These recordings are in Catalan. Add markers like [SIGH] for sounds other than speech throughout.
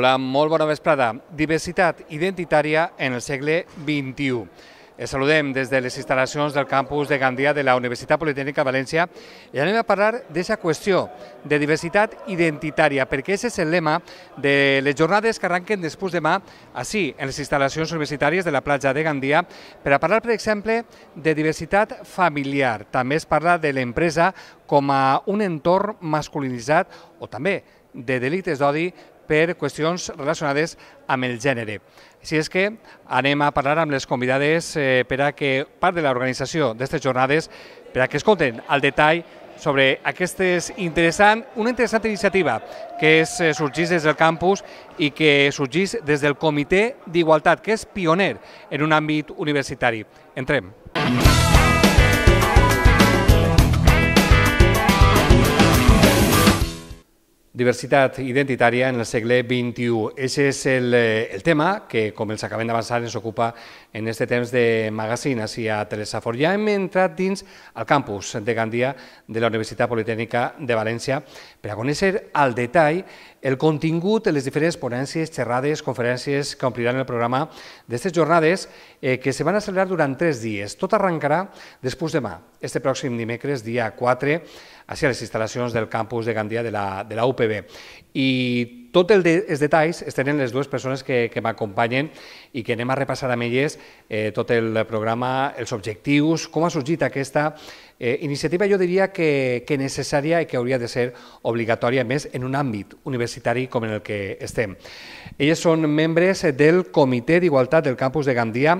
Hola, molt bona vesprada. Diversitat identitària en el segle XXI. Es saludem des de les instal·lacions del campus de Gandia de la Universitat Politècnica de València i anem a parlar d'aquesta qüestió de diversitat identitària, perquè aquest és el lema de les jornades que arrenquen després demà, així, en les instal·lacions universitàries de la platja de Gandia, per a parlar, per exemple, de diversitat familiar. També es parla de l'empresa com a un entorn masculinitzat o també de delictes d'odi per qüestions relacionades amb el gènere. Si és que anem a parlar amb les convidades eh, per a que part de l'organització d'aquestes jornades per a que escolten al detall sobre aquestes interessant, una interessant iniciativa que és, eh, sorgís des del campus i que sorgís des del Comitè d'Igualtat, que és pioner en un àmbit universitari. Entrem. Mm Diversitat identitària en el segle XXI. Ese és el, eh, el tema que, com els acabem d'avançar, ens ocupa en este temps de magazín Teresa Telesafor. Ja hem entrat dins el campus de Gandia de la Universitat Politècnica de València per a conèixer al detall el contingut de les diferents ponències, xerrades, conferències que ompliran el programa d'aquestes jornades eh, que se van a celebrar durant tres dies. Tot arrencarà després demà, este pròxim dimecres, dia 4, a les instal·lacions del campus de Gandia de la, de la UPB. I tots el de, els detalls es tenen les dues persones que, que m'acompanyen i que anem a repassar amb elles eh, tot el programa, els objectius, com ha sorgit aquesta eh, iniciativa, jo diria que, que necessària i que hauria de ser obligatòria, més en un àmbit universitari com en el que estem. Elles són membres del Comitè d'Igualtat del Campus de Gandia.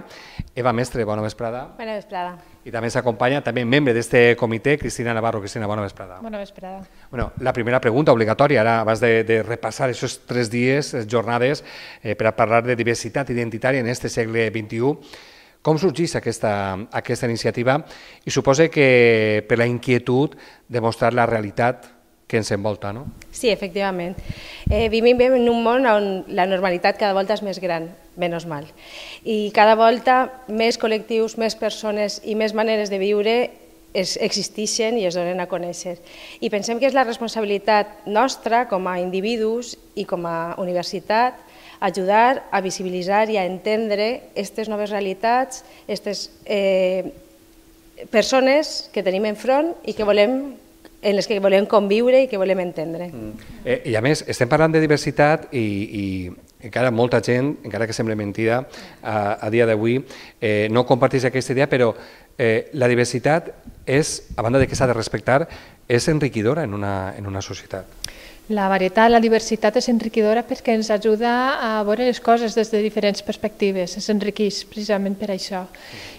Eva Mestre, bona vesprada. Bona vesprada. Y también se acompaña, también miembro de este comité, Cristina Navarro. Cristina, buena vesprada. Buena vesprada. Bueno, la primera pregunta obligatòria, ara abans de, de repassar aquests tres dies, eh, jornades, eh, per a parlar de diversitat identitària en este segle XXI, com sorgís aquesta, aquesta iniciativa? I suposa que per la inquietud de mostrar la realitat que ens envolta, no? Sí, efectivament. Eh, vivim en un món on la normalitat cada volta és més gran, menys mal. I cada volta més col·lectius, més persones i més maneres de viure es existeixen i es donen a conèixer. I pensem que és la responsabilitat nostra com a individus i com a universitat ajudar a visibilitzar i a entendre aquestes noves realitats, aquestes eh, persones que tenim enfront i que volem en les que volem conviure i que volem entendre. Mm. Eh, I a més, estem parlant de diversitat i, i encara molta gent, encara que sembla mentida, a, a dia d'avui eh, no comparteix aquesta idea, però eh, la diversitat és, a banda de que s'ha de respectar, és enriquidora en una, en una societat. La varietat, la diversitat és enriquidora perquè ens ajuda a veure les coses des de diferents perspectives, ens enriqueix precisament per això.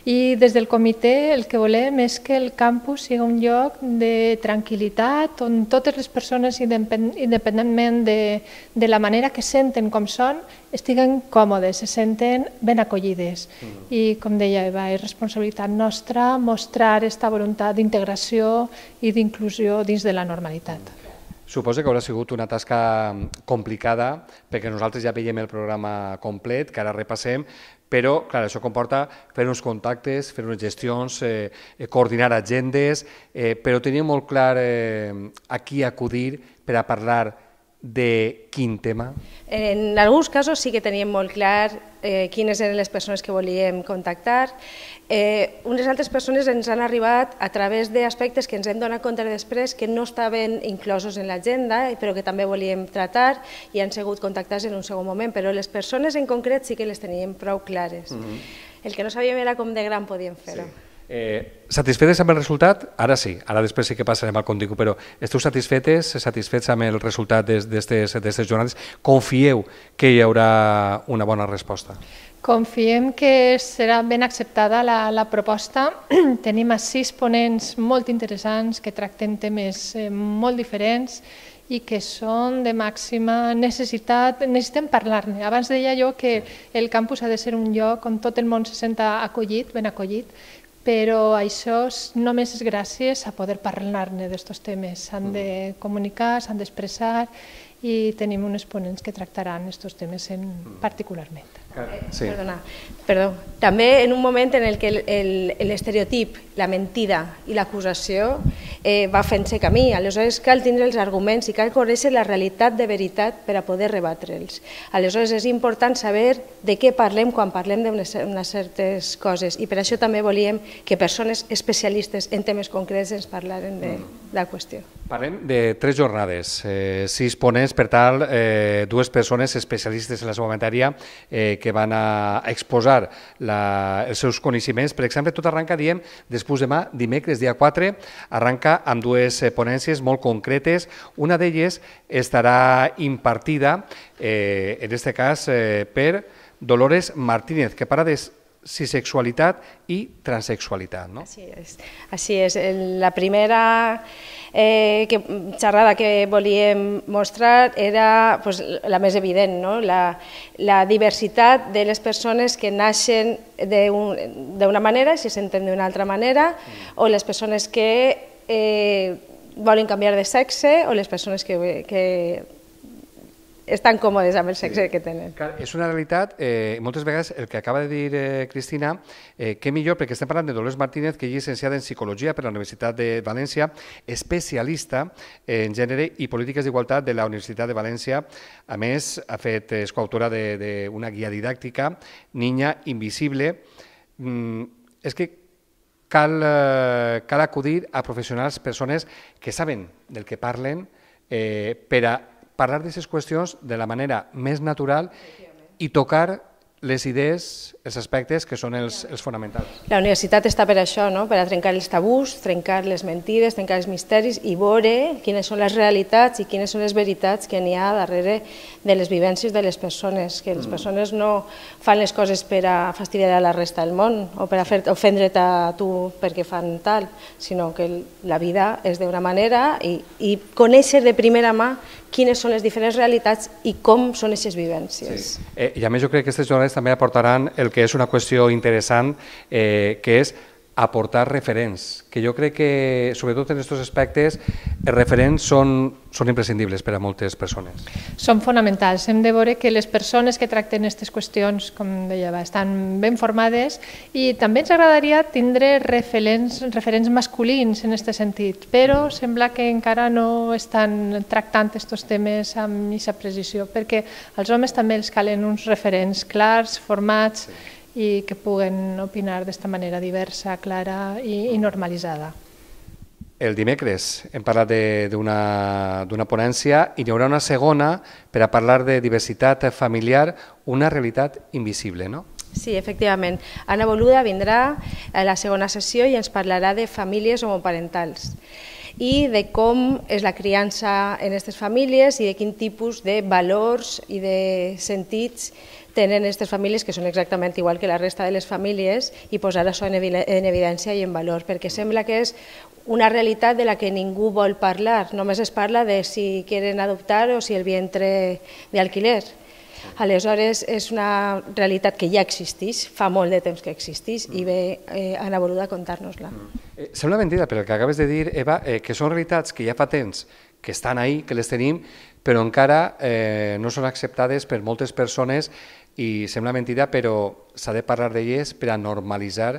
I des del comitè el que volem és que el campus sigui un lloc de tranquil·litat on totes les persones, independentment de, de la manera que senten com són, estiguen còmodes, se senten ben acollides. Mm. I com deia Eva, és responsabilitat nostra mostrar aquesta voluntat d'integració i d'inclusió dins de la normalitat. Mm. Suposo que haurà sigut una tasca mm, complicada, perquè nosaltres ja veiem el programa complet, que ara repassem, però clar, això comporta fer uns contactes, fer unes gestions, eh, eh coordinar agendes, eh, però tenia molt clar eh, a qui acudir per a parlar de quin tema? En alguns casos sí que teníem molt clar eh, quines eren les persones que volíem contactar. Eh, unes altres persones ens han arribat a través d'aspectes que ens hem donat compte després que no estaven inclosos en l'agenda, però que també volíem tratar i han sigut contactats en un segon moment, però les persones en concret sí que les teníem prou clares. Mm -hmm. El que no sabíem era com de gran podíem fer-ho. Sí. Eh, satisfetes amb el resultat? Ara sí, ara després sí que passarem al contingut, però esteu satisfetes, satisfets amb el resultat d'aquestes jornades? Confieu que hi haurà una bona resposta? Confiem que serà ben acceptada la, la proposta. [CLEARS THROAT] Tenim a sis ponents molt interessants que tracten temes eh, molt diferents i que són de màxima necessitat. Necessitem parlar-ne. Abans deia jo que el campus ha de ser un lloc on tot el món se senta acollit, ben acollit, però això només és gràcies a poder parlar-ne d'aquests temes. S'han mm. de comunicar, s'han d'expressar i tenim uns ponents que tractaran aquests temes en mm. particularment. Eh, sí. Perdona. Perdó. També en un moment en el que l'estereotip, la mentida i l'acusació eh, va fent-se camí. Aleshores cal tindre els arguments i cal conèixer la realitat de veritat per a poder rebatre'ls. Aleshores és important saber de què parlem quan parlem d'unes certes coses i per això també volíem que persones especialistes en temes concrets ens parlaren de, mm la qüestió. Parlem de tres jornades, eh, sis ponents, per tal, eh, dues persones especialistes en la seva matèria eh, que van a exposar la, els seus coneixements. Per exemple, tot arranca, diem, després demà, dimecres, dia 4, arranca amb dues eh, ponències molt concretes. Una d'elles estarà impartida, eh, en aquest cas, eh, per Dolores Martínez, que para de cisexualidad i transexualitat. ¿no? Així és. Així és. La primera eh, que, xerrada que volíem mostrar era pues, la més evident, no? la, la diversitat de les persones que naixen d'una un, manera, si s'entén d'una altra manera, mm. o les persones que eh, volen canviar de sexe, o les persones que, que estan còmodes amb el sexe sí. que tenen. Clar, és una realitat, eh, moltes vegades el que acaba de dir eh, Cristina, eh, que millor, perquè estem parlant de Dolors Martínez, que és llicenciada en Psicologia per la Universitat de València, especialista en gènere i polítiques d'igualtat de la Universitat de València. A més, ha fet, eh, és coautora d'una guia didàctica, Niña Invisible. Mm, és que cal, eh, cal acudir a professionals, persones que saben del que parlen, eh, per a parlar d'aquestes qüestions de la manera més natural i tocar les idees, els aspectes que són els, els fonamentals. La universitat està per això, no? per a trencar els tabús, trencar les mentides, trencar els misteris i veure quines són les realitats i quines són les veritats que n'hi ha darrere de les vivències de les persones, que les mm. persones no fan les coses per a fastidiar a la resta del món o per a fer ofendre't a tu perquè fan tal, sinó que la vida és d'una manera i, i conèixer de primera mà quines són les diferents realitats i com són aquestes vivències. Sí. Eh, I a més jo crec que aquestes jornades també aportaran el que és una qüestió interessant, eh, que és aportar referents, que jo crec que, sobretot en aquests aspectes, els referents són, són imprescindibles per a moltes persones. Són fonamentals. Hem de veure que les persones que tracten aquestes qüestions, com deia, estan ben formades i també ens agradaria tindre referents, referents masculins en aquest sentit, però sembla que encara no estan tractant aquests temes amb aquesta precisió, perquè als homes també els calen uns referents clars, formats, sí i que puguen opinar d'esta manera diversa, clara i, i normalitzada. El dimecres hem parlat d'una ponència i hi haurà una segona per a parlar de diversitat familiar, una realitat invisible, no? Sí, efectivament. Anna Boluda vindrà a la segona sessió i ens parlarà de famílies homoparentals i de com és la criança en aquestes famílies i de quin tipus de valors i de sentits tenen aquestes famílies que són exactament igual que la resta de les famílies i posar això en, en evidència i en valor, perquè sembla que és una realitat de la que ningú vol parlar, només es parla de si queren adoptar o si el vientre d'alquiler. Aleshores, és una realitat que ja existeix, fa molt de temps que existeix, i ve eh, Anna Boluda a contar-nos-la. Mm. Eh, sembla mentida, però el que acabes de dir, Eva, eh, que són realitats que ja fa temps que estan ahí, que les tenim, però encara eh, no són acceptades per moltes persones i sembla mentida, però s'ha de parlar d'elles per a normalitzar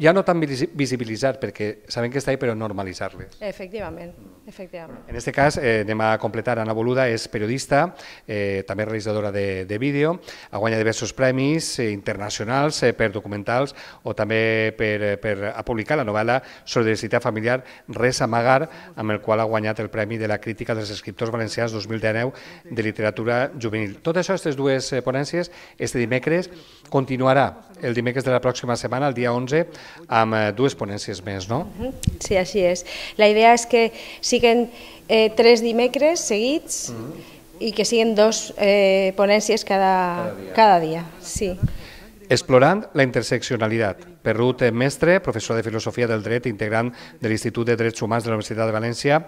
ja no tan visibilitzar, perquè sabem que està ahí, però normalitzar-les. Efectivament, efectivament. En aquest cas, eh, anem a completar, Ana Boluda és periodista, eh, també realitzadora de, de vídeo, ha guanyat diversos premis eh, internacionals eh, per documentals o també per, eh, per a publicar la novel·la diversitat familiar Res a amagar, amb el qual ha guanyat el Premi de la Crítica dels Escriptors Valencians 2019 de Literatura Juvenil. Tot això, aquestes dues eh, ponències, este dimecres, continuarà el dimecres de la pròxima setmana, el dia 11, amb eh, dues ponències més, no? Sí, així és. La idea és que siguin eh, tres dimecres seguits mm -hmm. i que siguin dos eh, ponències cada, cada dia. Cada dia sí. Explorant la interseccionalitat Perrut eh, Mestre, professor de Filosofia del Dret, integrant de l'Institut de Drets Humans de la Universitat de València.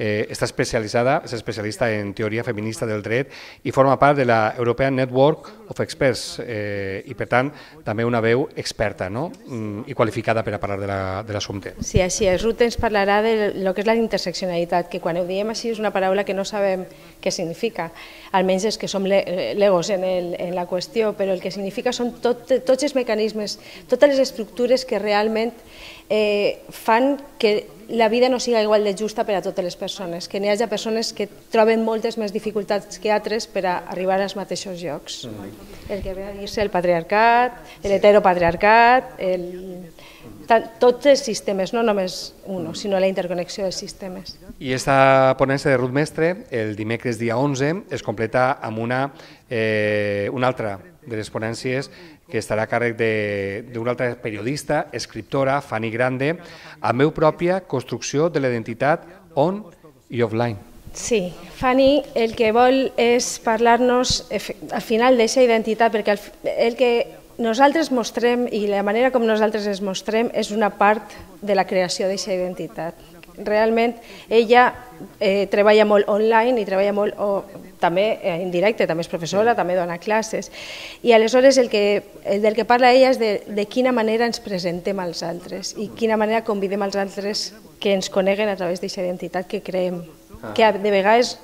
Eh, està especialitzada, és especialista en teoria feminista del dret i forma part de la European Network of Experts eh, i, per tant, també una veu experta no? Mm, i qualificada per a parlar de l'assumpte. La, de sí, així és. Ruth ens parlarà de lo que és la interseccionalitat, que quan ho diem així és una paraula que no sabem què significa, almenys és que som eh, legos en, el, en la qüestió, però el que significa són tot, tots els mecanismes, totes les estructures estructures que realment eh, fan que la vida no siga igual de justa per a totes les persones, que n'hi hagi persones que troben moltes més dificultats que altres per a arribar als mateixos llocs. Mm El que ve a dir-se el patriarcat, l'heteropatriarcat, el... tots els sistemes, no només un, mm-hmm. sinó la interconnexió dels sistemes. I aquesta ponència de Ruth Mestre, el dimecres dia 11, es completa amb una, eh, una altra de les ponències que estarà a càrrec d'una altra periodista, escriptora, Fanny Grande, a meu pròpia construcció de l'identitat on i offline. Sí, Fanny el que vol és parlar-nos al final d'aquesta identitat, perquè el, el que nosaltres mostrem i la manera com nosaltres es mostrem és una part de la creació d'aquesta identitat realment ella eh, treballa molt online i treballa molt o, també eh, en directe, també és professora, sí. també dona classes. I aleshores el, que, el del que parla ella és de, de quina manera ens presentem als altres i quina manera convidem als altres que ens coneguen a través d'aquesta identitat que creem, ah. que de vegades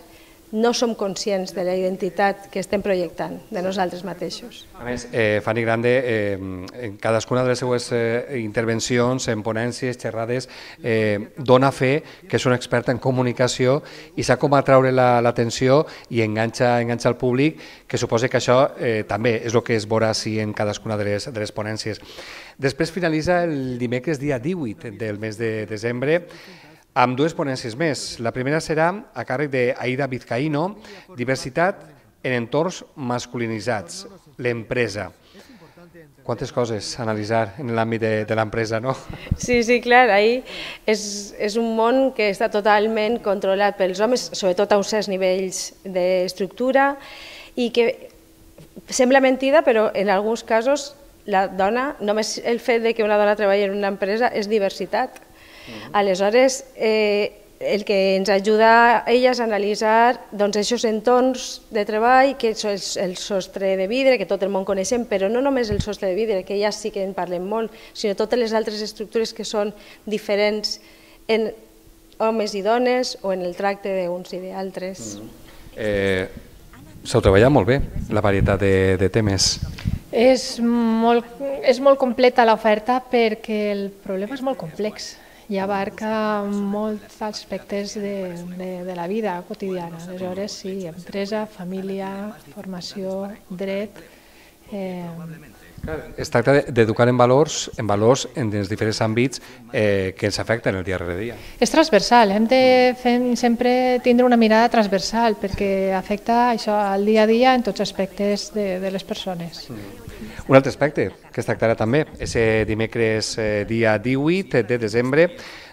no som conscients de la identitat que estem projectant de nosaltres mateixos. A més, eh, Fanny Grande, eh, en cadascuna de les seues eh, intervencions, en ponències, xerrades, eh, dona fe que és una experta en comunicació i sap com atraure l'atenció la, i enganxa, enganxa el públic, que suposa que això eh, també és el que es veurà si en cadascuna de les, de les ponències. Després finalitza el dimecres dia 18 del mes de desembre amb dues ponències més. La primera serà a càrrec d'Aida Vizcaíno, Diversitat en entorns masculinitzats, l'empresa. Quantes coses a analitzar en l'àmbit de, de l'empresa, no? Sí, sí, clar, ahí és, és un món que està totalment controlat pels homes, sobretot a uns certs nivells d'estructura, i que sembla mentida, però en alguns casos la dona, només el fet de que una dona treballi en una empresa és diversitat Aleshores, eh, el que ens ajuda a ella és analitzar doncs, aquests entorns de treball, que és el sostre de vidre, que tot el món coneixem, però no només el sostre de vidre, que ja sí que en parlem molt, sinó totes les altres estructures que són diferents en homes i dones o en el tracte d'uns i d'altres. Eh, S'ha treballat molt bé, la varietat de, de temes. És molt, és molt completa l'oferta perquè el problema és molt complex i abarca molts aspectes de, de, de la vida quotidiana. Aleshores, sí, empresa, família, formació, dret... Eh... Es tracta d'educar en valors en valors en els diferents àmbits eh, que ens afecten el dia rere dia. És transversal, hem de fer, sempre tindre una mirada transversal perquè afecta això al dia a dia en tots aspectes de, de les persones. Mm. Un altre aspecte que es tractarà també és eh, dimecres eh, dia 18 de desembre,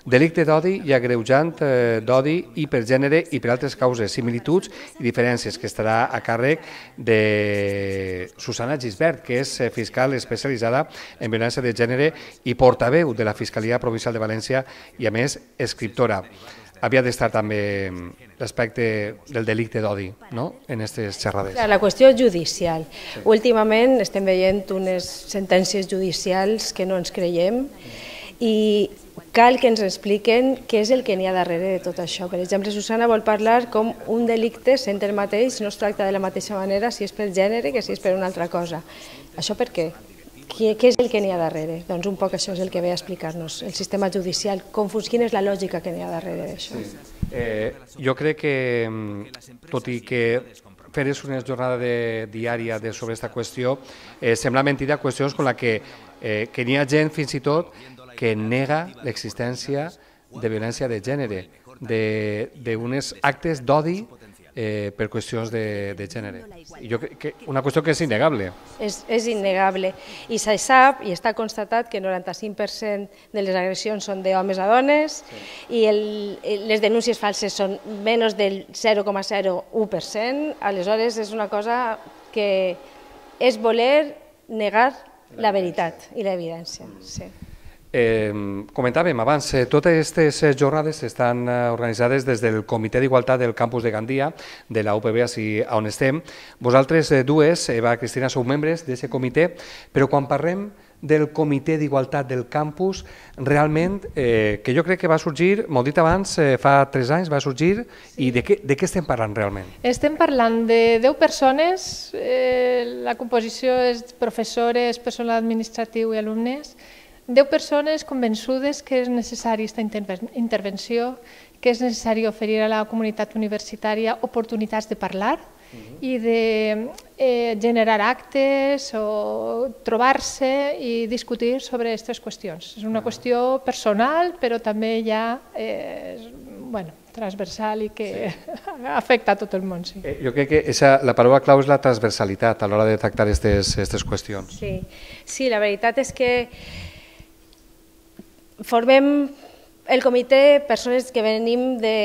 delicte d'odi i agreujant eh, d'odi i per gènere i per altres causes, similituds i diferències, que estarà a càrrec de Susana Gisbert, que és fiscal especialitzada en violència de gènere i portaveu de la Fiscalia Provincial de València i, a més, escriptora havia d'estar també mm, l'aspecte del delicte d'odi no? en aquestes xerrades. La qüestió judicial. Sí. Últimament estem veient unes sentències judicials que no ens creiem i cal que ens expliquen què és el que n'hi ha darrere de tot això. Per exemple, Susana vol parlar com un delicte sent el mateix no es tracta de la mateixa manera si és pel gènere que si és per una altra cosa. Això per què? Què, què és el que n'hi ha darrere? Doncs un poc això és el que ve a explicar-nos el sistema judicial, com, quina és la lògica que n'hi ha darrere d'això. Sí. Eh, jo crec que, mm, tot i que fer una jornada de, diària de, sobre aquesta qüestió, eh, sembla mentida qüestions com la que, eh, que n'hi ha gent fins i tot que nega l'existència de violència de gènere, d'uns actes d'odi eh, per qüestions de, de gènere. I jo, que, una qüestió que és innegable. És, és innegable. I se sap i està constatat que el 95% de les agressions són d'homes a dones sí. i el, les denúncies falses són menys del 0,01%. Aleshores, és una cosa que és voler negar la veritat i l'evidència. Sí. Eh, comentàvem abans, eh, totes aquestes eh, jornades estan eh, organitzades des del Comitè d'Igualtat del campus de Gandia, de la UPB, així on estem. Vosaltres dues, Eva i Cristina, sou membres d'aquest comitè, però quan parlem del Comitè d'Igualtat del campus, realment, eh, que jo crec que va sorgir, m'ho dit abans, fa tres anys va sorgir, i de què, de què estem parlant realment? Estem parlant de 10 persones, eh, la composició és professores, personal administratiu i alumnes, 10 persones convençudes que és necessària aquesta intervenció, que és necessari oferir a la comunitat universitària oportunitats de parlar uh mhm. -huh. i de eh, generar actes o trobar-se i discutir sobre aquestes qüestions. És una uh mhm. -huh. qüestió personal, però també ja eh, bueno, transversal i que sí. [LAUGHS] afecta a tot el món. Sí. Eh, jo crec que esa, la paraula clau és la transversalitat a l'hora de tractar aquestes qüestions. Sí. sí, la veritat és que formem el comitè persones que venim de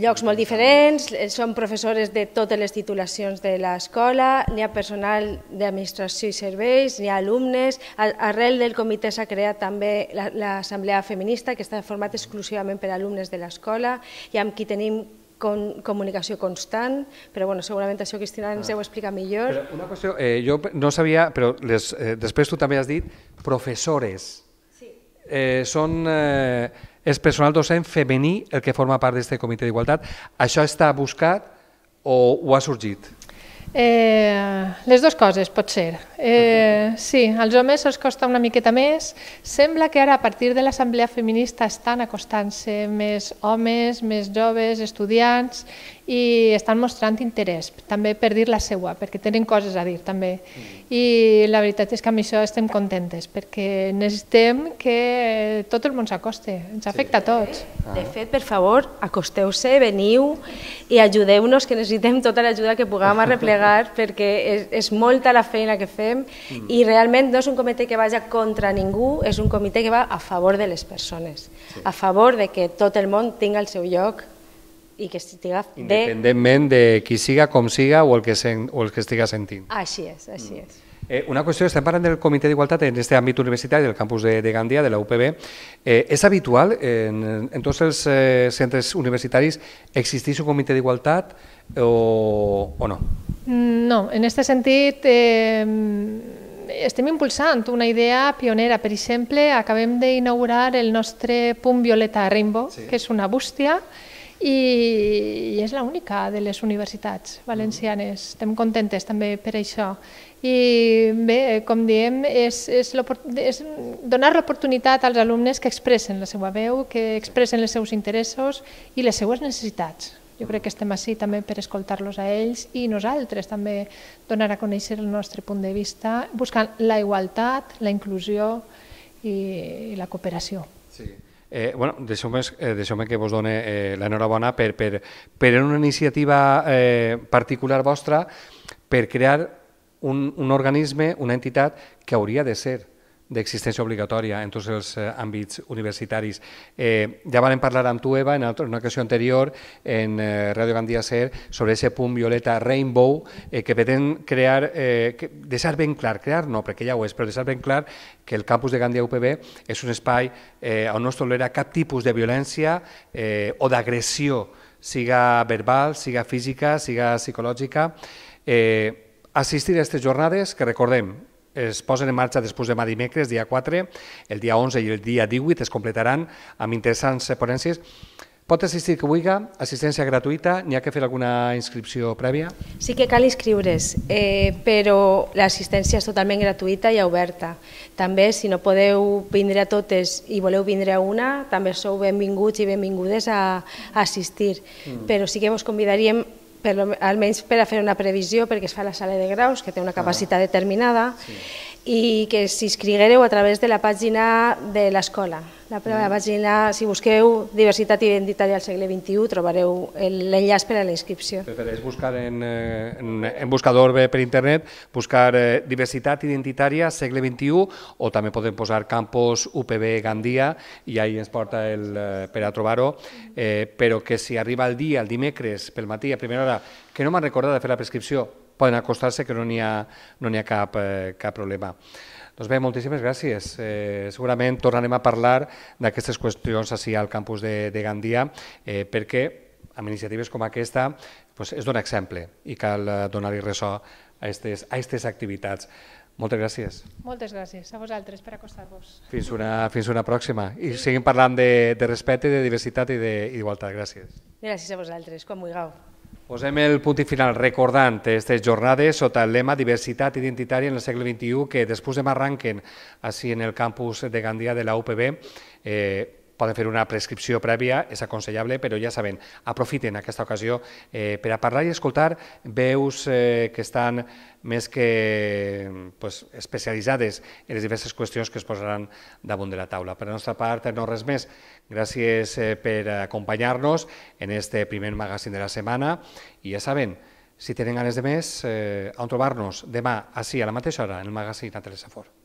llocs molt diferents, eh, són professores de totes les titulacions de l'escola, hi ha personal d'administració i serveis, hi ha alumnes. Arrel del comitè s'ha creat també l'Assemblea Feminista, que està format exclusivament per alumnes de l'escola i amb qui tenim con comunicació constant, però bueno, segurament això Cristina ens ah. ho explica millor. Però una qüestió, eh, jo no sabia, però les, eh, després tu també has dit professores eh, són, eh, és personal docent femení el que forma part d'aquest comitè d'igualtat. Això està buscat o ho ha sorgit? Eh, les dues coses, pot ser. Eh, sí, als homes els costa una miqueta més. Sembla que ara, a partir de l'assemblea feminista, estan acostant-se més homes, més joves, estudiants, i estan mostrant interès, també per dir la seva, perquè tenen coses a dir, també. Mm i la veritat és que amb això estem contentes, perquè necessitem que tot el món s'acosti, ens afecta a tots. De fet, per favor, acosteu-se, veniu i ajudeu-nos, que necessitem tota l'ajuda que puguem arreplegar, [LAUGHS] perquè és, és molta la feina que fem mm. i realment no és un comitè que vagi contra ningú, és un comitè que va a favor de les persones, a favor de que tot el món tingui el seu lloc i que estigui bé... Independentment de qui siga, com siga o el que, sen, o el que estiga sentint. Així és, així mm. és. Eh, una qüestió, estem parlant del Comitè d'Igualtat en aquest àmbit universitari del campus de, de Gandia, de la UPB. Eh, és habitual en, en tots els eh, centres universitaris existir un comitè d'igualtat o, o no? Mm, no, en aquest sentit eh, estem impulsant una idea pionera. Per exemple, acabem d'inaugurar el nostre punt Violeta a Rainbow, sí. que és una bústia, i, i és l'única de les universitats valencianes. Mm. Estem contentes també per això. I bé, com diem, és, és, és donar l'oportunitat als alumnes que expressen la seva veu, que expressen els seus interessos i les seues necessitats. Jo crec que estem així també per escoltar-los a ells i nosaltres també donar a conèixer el nostre punt de vista, buscant la igualtat, la inclusió i, i la cooperació. Sí. Eh, bueno, deixeu-me eh, deixeu que vos done eh, l'enhorabona per, per, per una iniciativa eh, particular vostra per crear un, un organisme, una entitat que hauria de ser d'existència obligatòria en tots els eh, àmbits universitaris. Eh, ja vam parlar amb tu, Eva, en una ocasió anterior, en eh, Ràdio Radio Gandia Ser, sobre aquest punt violeta Rainbow, eh, que pretén crear, eh, deixar ben clar, crear no, perquè ja ho és, però deixar ben clar que el campus de Gandia UPB és un espai eh, on no es tolera cap tipus de violència eh, o d'agressió, siga verbal, siga física, siga psicològica. Eh, assistir a aquestes jornades, que recordem, es posen en marxa després de dimecres, dia 4, el dia 11 i el dia 18 es completaran amb interessants ponències. Pot assistir que vulgui, assistència gratuïta, n'hi ha que fer alguna inscripció prèvia? Sí que cal inscriure's, eh, però l'assistència és totalment gratuïta i oberta. També, si no podeu vindre a totes i voleu vindre a una, també sou benvinguts i benvingudes a, a assistir. Mm. Però sí que vos convidaríem per, almenys per a fer una previsió, perquè es fa a la sala de graus, que té una capacitat determinada, sí i que s'inscriguereu a través de la pàgina de l'escola. La, la pàgina, si busqueu diversitat identitària al segle XXI, trobareu l'enllaç per a la inscripció. Preferes buscar en, eh, en, en buscador per internet, buscar eh, diversitat identitària segle XXI o també podem posar campus UPB Gandia i ahí ens porta el, eh, per a trobar-ho, eh, però que si arriba el dia, el dimecres, pel matí, a primera hora, que no m'han recordat de fer la prescripció, poden acostar-se que no n'hi ha, no ha cap, eh, cap problema. Doncs bé, moltíssimes gràcies. Eh, segurament tornarem a parlar d'aquestes qüestions així al campus de, de Gandia eh, perquè amb iniciatives com aquesta pues, es dona exemple i cal eh, donar-hi ressò a aquestes, a aquestes activitats. Moltes gràcies. Moltes gràcies a vosaltres per acostar-vos. Fins, una, [LAUGHS] fins una pròxima. I seguim parlant de, de respecte, de diversitat i d'igualtat. Gràcies. Gràcies a vosaltres, com vulgueu. Posem el punt i final recordant aquestes jornades sota el lema Diversitat Identitària en el segle XXI que després de arranquen així en el campus de Gandia de la UPB. Eh, poden fer una prescripció prèvia, és aconsellable, però ja saben, aprofiten aquesta ocasió eh, per a parlar i escoltar veus eh, que estan més que pues, especialitzades en les diverses qüestions que es posaran damunt de la taula. Per la nostra part, no res més. Gràcies eh, per acompanyar-nos en este primer magazín de la setmana i ja saben, si tenen ganes de més, eh, on trobar-nos demà, així, a la mateixa hora, en el magazín a Telesafor.